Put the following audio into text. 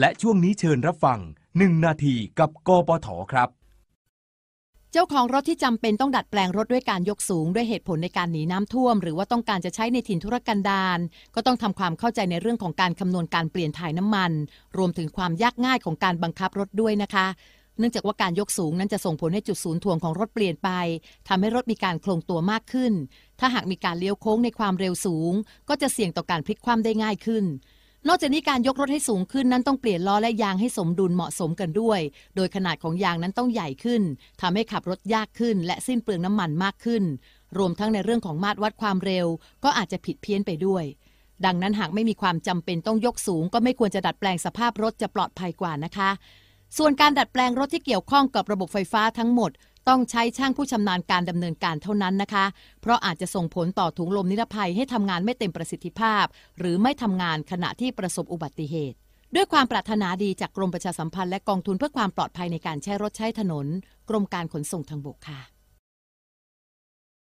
และช่วงนี้เชิญรับฟัง 1 นาทีกับกปทครับ เจ้าของรถที่จำเป็นต้องดัดแปลงรถด้วยการยกสูง ด้วยเหตุผลในการหนีน้ำท่วม หรือว่าต้องการจะใช้ในถิ่นธุรกันดารก็ต้องทำความเข้าใจในเรื่องของการคำนวณการเปลี่ยนถ่ายน้ำมัน รวมถึงความยากง่ายของการบังคับรถด้วยนะคะ เนื่องจากว่าการยกสูงนั้นจะส่งผลให้จุดศูนย์ทวงของรถเปลี่ยนไปทำให้รถมีการโคลงตัวมากขึ้น ถ้าหากมีการเลี้ยวโค้งในความเร็วสูง ก็จะเสี่ยงต่อการพลิกคว่ำได้ง่ายขึ้นนอกจากนี้การยกรถให้สูงขึ้นนั้นต้องเปลี่ยนล้อและยางให้สมดุลเหมาะสมกันด้วย โดยขนาดของยางนั้นต้องใหญ่ขึ้นทำให้ขับรถยากขึ้นและสิ้นเปลืองน้ำมันมากขึ้น รวมทั้งในเรื่องของมาตรวัดความเร็วก็อาจจะผิดเพี้ยนไปด้วย ดังนั้นหากไม่มีความจำเป็นต้องยกสูงก็ไม่ควรจะดัดแปลงสภาพรถจะปลอดภัยกว่านะคะ ส่วนการดัดแปลงรถที่เกี่ยวข้องกับระบบไฟฟ้าทั้งหมดต้องใช้ช่างผู้ชำนาญการดำเนินการเท่านั้นนะคะ เพราะอาจจะส่งผลต่อถุงลมนิรภัยให้ทำงานไม่เต็มประสิทธิภาพ หรือไม่ทำงานขณะที่ประสบอุบัติเหตุ ด้วยความปรารถนาดีจากกรมประชาสัมพันธ์และกองทุนเพื่อความปลอดภัยในการใช้รถใช้ถนน กรมการขนส่งทางบกค่ะ